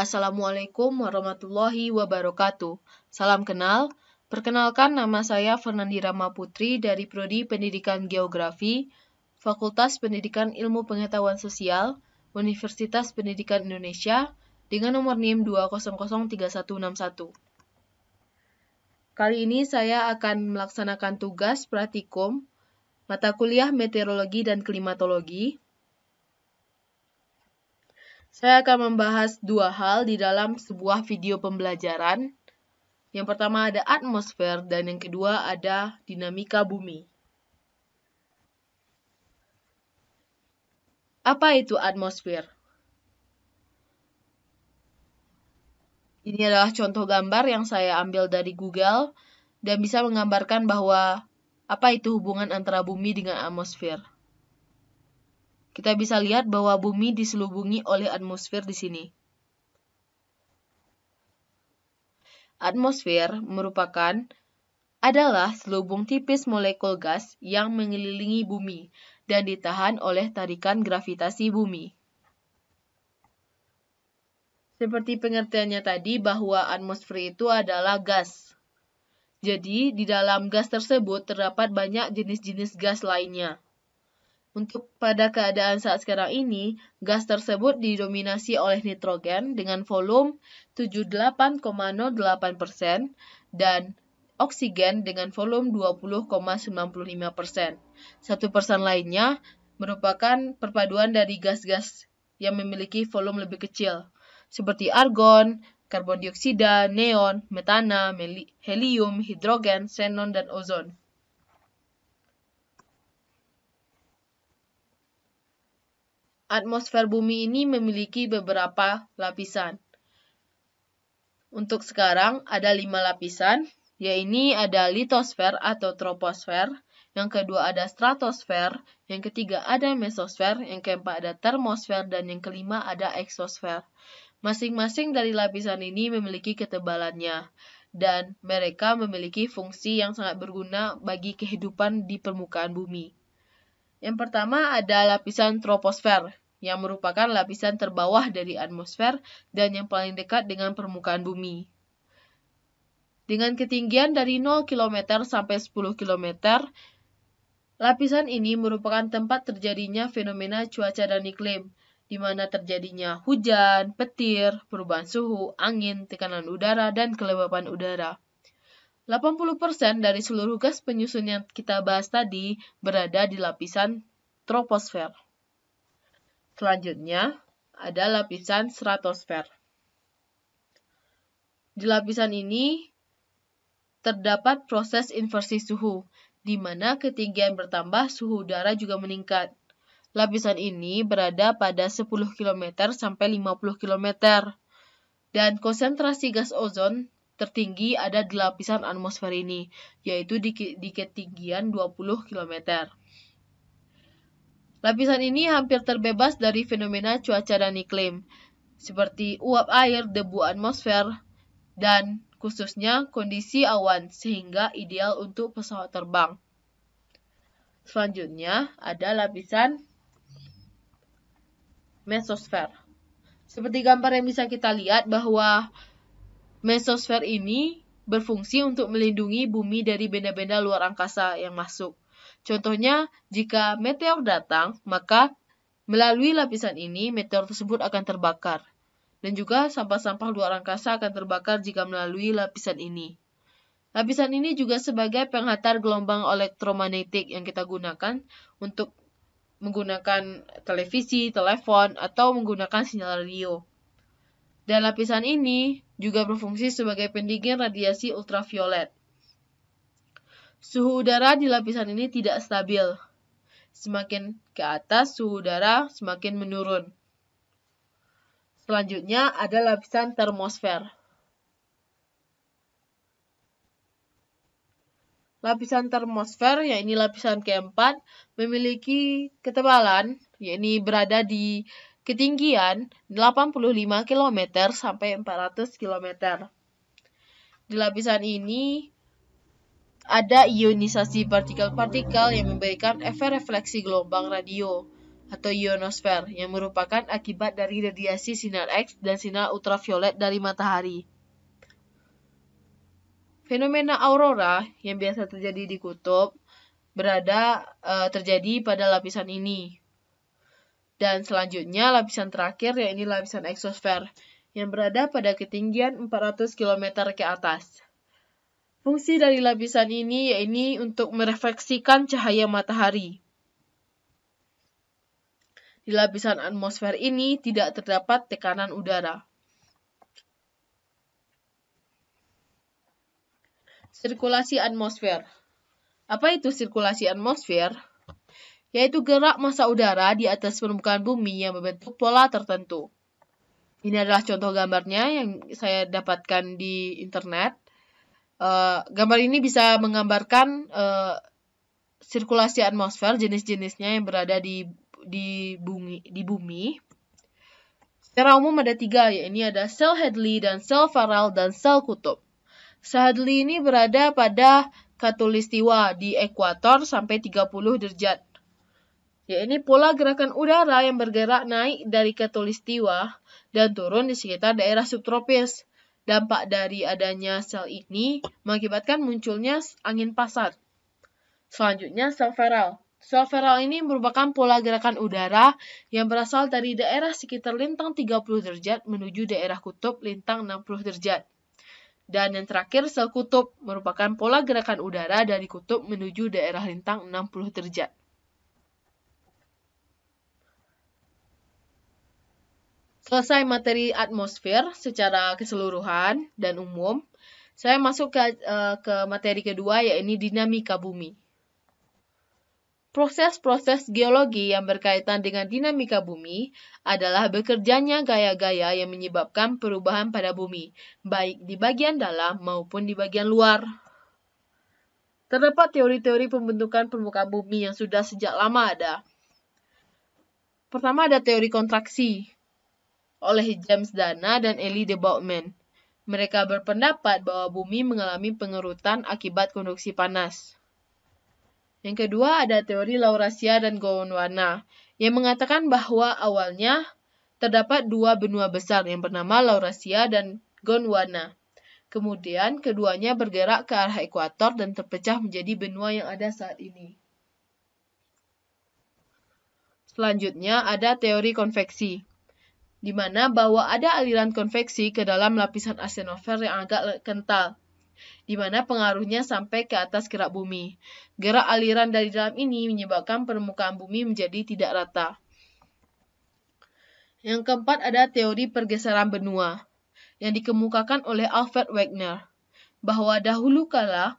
Assalamualaikum warahmatullahi wabarakatuh. Salam kenal. Perkenalkan nama saya Fernandi Rama Putri dari Prodi Pendidikan Geografi, Fakultas Pendidikan Ilmu Pengetahuan Sosial, Universitas Pendidikan Indonesia, dengan nomor NIM 2003161. Kali ini saya akan melaksanakan tugas pratikum mata kuliah meteorologi dan klimatologi saya akan membahas dua hal di dalam sebuah video pembelajaran. Yang pertama ada atmosfer dan yang kedua ada dinamika bumi. Apa itu atmosfer? Ini adalah contoh gambar yang saya ambil dari Google dan bisa menggambarkan bahwa apa itu hubungan antara bumi dengan atmosfer. Kita bisa lihat bahwa bumi diselubungi oleh atmosfer di sini. Atmosfer merupakan adalah selubung tipis molekul gas yang mengelilingi bumi dan ditahan oleh tarikan gravitasi bumi. Seperti pengertiannya tadi bahwa atmosfer itu adalah gas. Jadi, di dalam gas tersebut terdapat banyak jenis-jenis gas lainnya. Untuk pada keadaan saat sekarang ini, gas tersebut didominasi oleh nitrogen dengan volume 78,08% dan oksigen dengan volume 20,95%. Satu persen lainnya merupakan perpaduan dari gas-gas yang memiliki volume lebih kecil, seperti argon, karbon dioksida, neon, metana, helium, hidrogen, xenon, dan ozon. atmosfer bumi ini memiliki beberapa lapisan. Untuk sekarang ada lima lapisan, yaitu ada litosfer atau troposfer, yang kedua ada stratosfer, yang ketiga ada mesosfer, yang keempat ada termosfer, dan yang kelima ada eksosfer. Masing-masing dari lapisan ini memiliki ketebalannya, dan mereka memiliki fungsi yang sangat berguna bagi kehidupan di permukaan bumi. Yang pertama ada lapisan troposfer, yang merupakan lapisan terbawah dari atmosfer dan yang paling dekat dengan permukaan bumi. Dengan ketinggian dari 0 km sampai 10 km, lapisan ini merupakan tempat terjadinya fenomena cuaca dan iklim, di mana terjadinya hujan, petir, perubahan suhu, angin, tekanan udara, dan kelembapan udara. 80% dari seluruh gas penyusun yang kita bahas tadi berada di lapisan troposfer. Selanjutnya, ada lapisan stratosfer. Di lapisan ini terdapat proses inversi suhu, di mana ketinggian bertambah suhu udara juga meningkat. Lapisan ini berada pada 10 km sampai 50 km. Dan konsentrasi gas ozon tertinggi ada di lapisan atmosfer ini, yaitu di, di ketinggian 20 km. Lapisan ini hampir terbebas dari fenomena cuaca dan iklim, seperti uap air, debu atmosfer, dan khususnya kondisi awan, sehingga ideal untuk pesawat terbang. Selanjutnya, ada lapisan mesosfer. Seperti gambar yang bisa kita lihat bahwa Mesosfer ini berfungsi untuk melindungi bumi dari benda-benda luar angkasa yang masuk. Contohnya, jika meteor datang, maka melalui lapisan ini meteor tersebut akan terbakar. Dan juga sampah-sampah luar angkasa akan terbakar jika melalui lapisan ini. Lapisan ini juga sebagai penghantar gelombang elektromagnetik yang kita gunakan untuk menggunakan televisi, telepon, atau menggunakan sinyal radio. Dan lapisan ini juga berfungsi sebagai pendingin radiasi ultraviolet. Suhu udara di lapisan ini tidak stabil. Semakin ke atas, suhu udara semakin menurun. Selanjutnya ada lapisan termosfer. Lapisan termosfer, yaitu lapisan keempat, memiliki ketebalan, yaitu berada di Ketinggian 85 km sampai 400 km. Di lapisan ini ada ionisasi partikel-partikel yang memberikan efek refleksi gelombang radio atau ionosfer yang merupakan akibat dari radiasi sinar X dan sinar ultraviolet dari matahari. Fenomena aurora yang biasa terjadi di kutub berada uh, terjadi pada lapisan ini. Dan selanjutnya lapisan terakhir yaitu lapisan eksosfer yang berada pada ketinggian 400 km ke atas. Fungsi dari lapisan ini yaitu untuk merefleksikan cahaya matahari. Di lapisan atmosfer ini tidak terdapat tekanan udara. Sirkulasi atmosfer. Apa itu sirkulasi atmosfer? yaitu gerak massa udara di atas permukaan bumi yang membentuk pola tertentu. Ini adalah contoh gambarnya yang saya dapatkan di internet. Uh, gambar ini bisa menggambarkan uh, sirkulasi atmosfer jenis-jenisnya yang berada di di bumi di bumi. Secara umum ada tiga, yaitu ada sel Hadley dan sel Farrell dan sel kutub. Sel Hadley ini berada pada katulistiwa di ekuator sampai 30 derajat Ya, ini pola gerakan udara yang bergerak naik dari katulistiwa dan turun di sekitar daerah subtropis. Dampak dari adanya sel ini mengakibatkan munculnya angin pasat. Selanjutnya sel feral. Sel feral ini merupakan pola gerakan udara yang berasal dari daerah sekitar lintang 30 derajat menuju daerah kutub lintang 60 derajat. Dan yang terakhir sel kutub merupakan pola gerakan udara dari kutub menuju daerah lintang 60 derajat. selesai materi atmosfer secara keseluruhan dan umum, saya masuk ke, eh, ke materi kedua yaitu dinamika bumi. Proses-proses geologi yang berkaitan dengan dinamika bumi adalah bekerjanya gaya-gaya yang menyebabkan perubahan pada bumi, baik di bagian dalam maupun di bagian luar. Terdapat teori-teori pembentukan permukaan bumi yang sudah sejak lama ada. Pertama ada teori kontraksi oleh James Dana dan Eli de Bauman. Mereka berpendapat bahwa bumi mengalami pengerutan akibat konduksi panas. Yang kedua ada teori Laurasia dan Gondwana yang mengatakan bahwa awalnya terdapat dua benua besar yang bernama Laurasia dan Gondwana. Kemudian keduanya bergerak ke arah ekuator dan terpecah menjadi benua yang ada saat ini. Selanjutnya ada teori konveksi di mana bahwa ada aliran konveksi ke dalam lapisan asenofer yang agak kental, di mana pengaruhnya sampai ke atas gerak bumi. Gerak aliran dari dalam ini menyebabkan permukaan bumi menjadi tidak rata. Yang keempat ada teori pergeseran benua yang dikemukakan oleh Alfred Wegener bahwa dahulu kala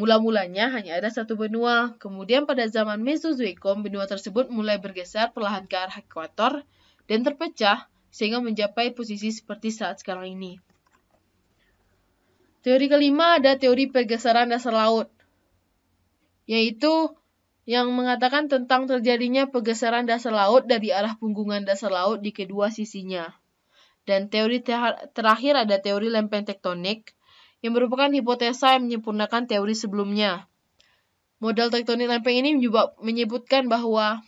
mula-mulanya hanya ada satu benua, kemudian pada zaman Mesozoikum benua tersebut mulai bergeser perlahan ke arah ekuator dan terpecah sehingga mencapai posisi seperti saat sekarang ini. Teori kelima ada teori pergeseran dasar laut, yaitu yang mengatakan tentang terjadinya pergeseran dasar laut dari arah punggungan dasar laut di kedua sisinya. Dan teori terakhir ada teori lempeng tektonik, yang merupakan hipotesa yang menyempurnakan teori sebelumnya. Model tektonik lempeng ini menyebutkan bahwa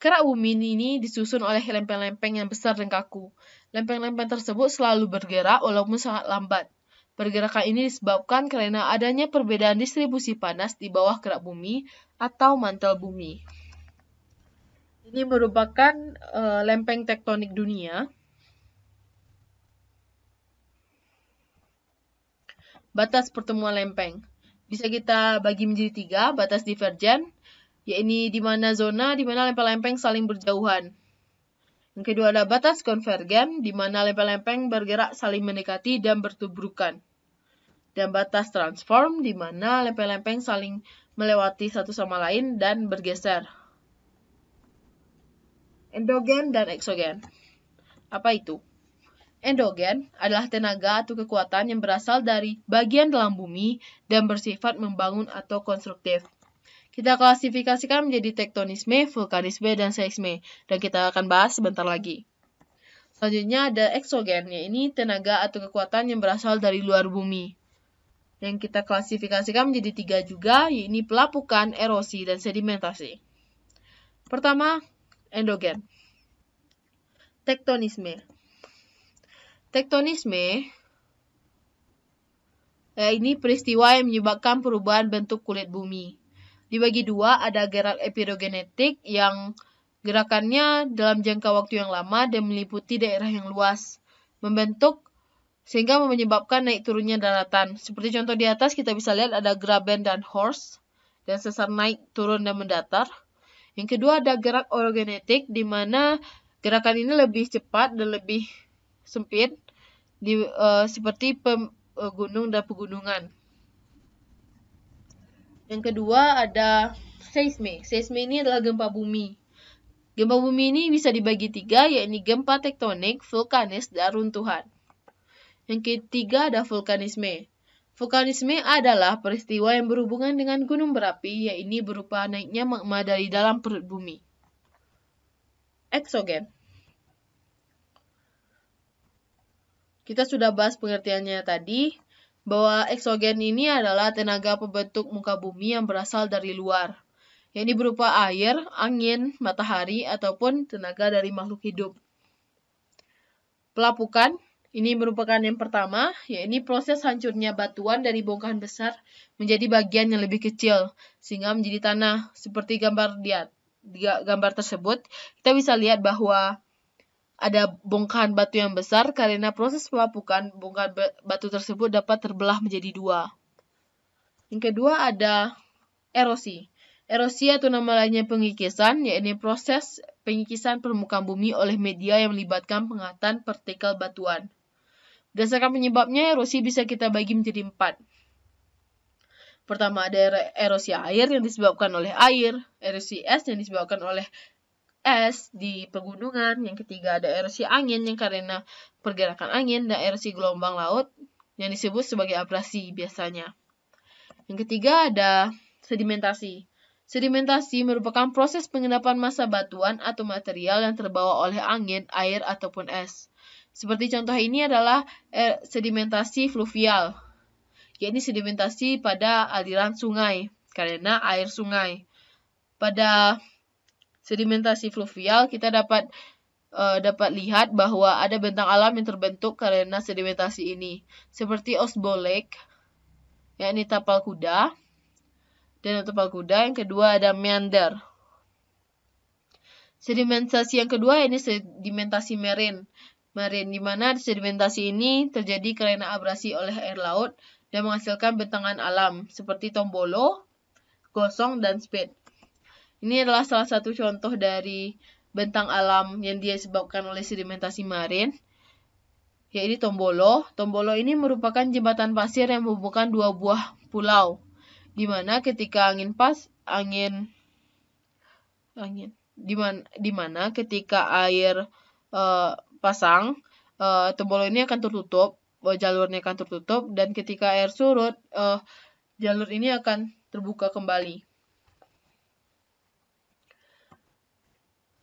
Kerak bumi ini disusun oleh lempeng-lempeng yang besar dan kaku. Lempeng-lempeng tersebut selalu bergerak walaupun sangat lambat. Pergerakan ini disebabkan karena adanya perbedaan distribusi panas di bawah kerak bumi atau mantel bumi. Ini merupakan uh, lempeng tektonik dunia. Batas pertemuan lempeng bisa kita bagi menjadi tiga: batas divergen, yakni di mana zona di mana lempeng-lempeng saling berjauhan. Yang kedua ada batas konvergen, di mana lempeng-lempeng bergerak saling mendekati dan bertubrukan. Dan batas transform, di mana lempeng-lempeng saling melewati satu sama lain dan bergeser. Endogen dan eksogen. Apa itu? Endogen adalah tenaga atau kekuatan yang berasal dari bagian dalam bumi dan bersifat membangun atau konstruktif. Kita klasifikasikan menjadi tektonisme, vulkanisme, dan seisme. Dan kita akan bahas sebentar lagi. Selanjutnya ada eksogen, yaitu tenaga atau kekuatan yang berasal dari luar bumi. Yang kita klasifikasikan menjadi tiga juga, yaitu pelapukan, erosi, dan sedimentasi. Pertama, endogen. Tektonisme. Tektonisme ya ini peristiwa yang menyebabkan perubahan bentuk kulit bumi dibagi dua ada gerak epidogenetik yang gerakannya dalam jangka waktu yang lama dan meliputi daerah yang luas, membentuk sehingga menyebabkan naik turunnya daratan. Seperti contoh di atas kita bisa lihat ada graben dan horse dan sesar naik, turun dan mendatar. Yang kedua ada gerak orogenetik di mana gerakan ini lebih cepat dan lebih sempit di uh, seperti pem, uh, gunung dan pegunungan. Yang kedua ada seisme. Seisme ini adalah gempa bumi. Gempa bumi ini bisa dibagi tiga, yakni gempa tektonik, vulkanis, dan runtuhan. Yang ketiga ada vulkanisme. Vulkanisme adalah peristiwa yang berhubungan dengan gunung berapi, yaitu berupa naiknya magma dari dalam perut bumi. Eksogen. Kita sudah bahas pengertiannya tadi bahwa eksogen ini adalah tenaga pembentuk muka bumi yang berasal dari luar, yakni berupa air, angin, matahari, ataupun tenaga dari makhluk hidup. Pelapukan ini merupakan yang pertama, yaitu proses hancurnya batuan dari bongkahan besar menjadi bagian yang lebih kecil, sehingga menjadi tanah. Seperti gambar lihat, gambar tersebut, kita bisa lihat bahwa ada bongkahan batu yang besar karena proses pelapukan bongkahan batu tersebut dapat terbelah menjadi dua. Yang kedua ada erosi. Erosi atau nama lainnya pengikisan, yakni proses pengikisan permukaan bumi oleh media yang melibatkan pengatan partikel batuan. Berdasarkan penyebabnya, erosi bisa kita bagi menjadi empat. Pertama ada erosi air yang disebabkan oleh air, erosi es yang disebabkan oleh es di pegunungan, yang ketiga ada erosi angin yang karena pergerakan angin dan erosi gelombang laut yang disebut sebagai abrasi biasanya. Yang ketiga ada sedimentasi. Sedimentasi merupakan proses pengendapan massa batuan atau material yang terbawa oleh angin, air, ataupun es. Seperti contoh ini adalah eh, sedimentasi fluvial, yaitu sedimentasi pada aliran sungai karena air sungai. Pada sedimentasi fluvial kita dapat uh, dapat lihat bahwa ada bentang alam yang terbentuk karena sedimentasi ini seperti osbolek yakni tapal kuda dan tapal kuda yang kedua ada meander sedimentasi yang kedua ini sedimentasi marin marin di mana sedimentasi ini terjadi karena abrasi oleh air laut dan menghasilkan bentangan alam seperti tombolo gosong dan spade ini adalah salah satu contoh dari bentang alam yang disebabkan oleh sedimentasi marin, yaitu Tombolo. Tombolo ini merupakan jembatan pasir yang menghubungkan dua buah pulau, di mana ketika angin pas angin angin di mana ketika air uh, pasang uh, Tombolo ini akan tertutup, eh, jalurnya akan tertutup dan ketika air surut uh, jalur ini akan terbuka kembali.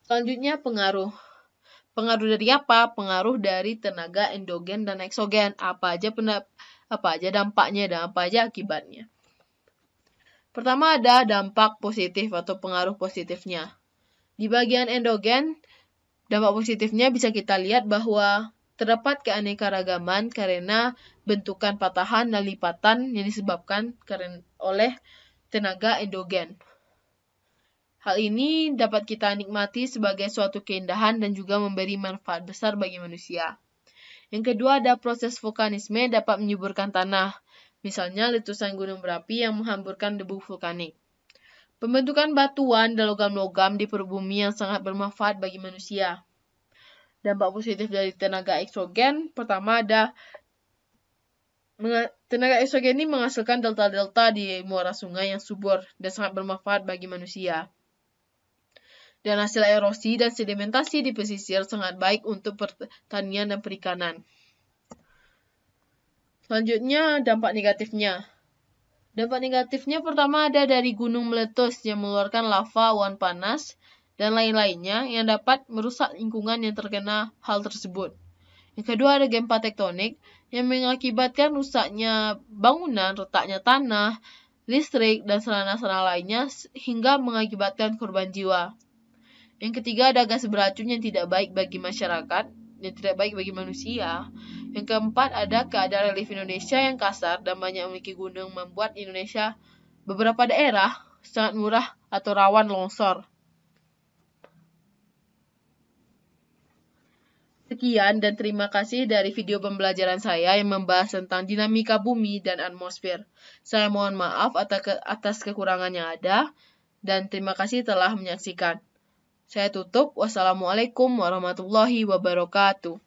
Selanjutnya pengaruh. Pengaruh dari apa? Pengaruh dari tenaga endogen dan eksogen. Apa aja pendap apa aja dampaknya dan apa aja akibatnya. Pertama ada dampak positif atau pengaruh positifnya. Di bagian endogen, dampak positifnya bisa kita lihat bahwa terdapat keanekaragaman karena bentukan patahan dan lipatan yang disebabkan oleh tenaga endogen. Hal ini dapat kita nikmati sebagai suatu keindahan dan juga memberi manfaat besar bagi manusia. Yang kedua ada proses vulkanisme dapat menyuburkan tanah, misalnya letusan gunung berapi yang menghamburkan debu vulkanik. Pembentukan batuan dan logam-logam di perbumi yang sangat bermanfaat bagi manusia. Dampak positif dari tenaga eksogen, pertama ada tenaga eksogen ini menghasilkan delta-delta di muara sungai yang subur dan sangat bermanfaat bagi manusia dan hasil erosi dan sedimentasi di pesisir sangat baik untuk pertanian dan perikanan. Selanjutnya, dampak negatifnya. Dampak negatifnya pertama ada dari gunung meletus yang mengeluarkan lava, awan panas, dan lain-lainnya yang dapat merusak lingkungan yang terkena hal tersebut. Yang kedua ada gempa tektonik yang mengakibatkan rusaknya bangunan, retaknya tanah, listrik, dan sarana-sarana lainnya hingga mengakibatkan korban jiwa. Yang ketiga ada gas beracun yang tidak baik bagi masyarakat, yang tidak baik bagi manusia. Yang keempat ada keadaan relief Indonesia yang kasar dan banyak memiliki gunung membuat Indonesia beberapa daerah sangat murah atau rawan longsor. Sekian dan terima kasih dari video pembelajaran saya yang membahas tentang dinamika bumi dan atmosfer. Saya mohon maaf atas kekurangannya ada dan terima kasih telah menyaksikan. Saya tutup. Wassalamualaikum warahmatullahi wabarakatuh.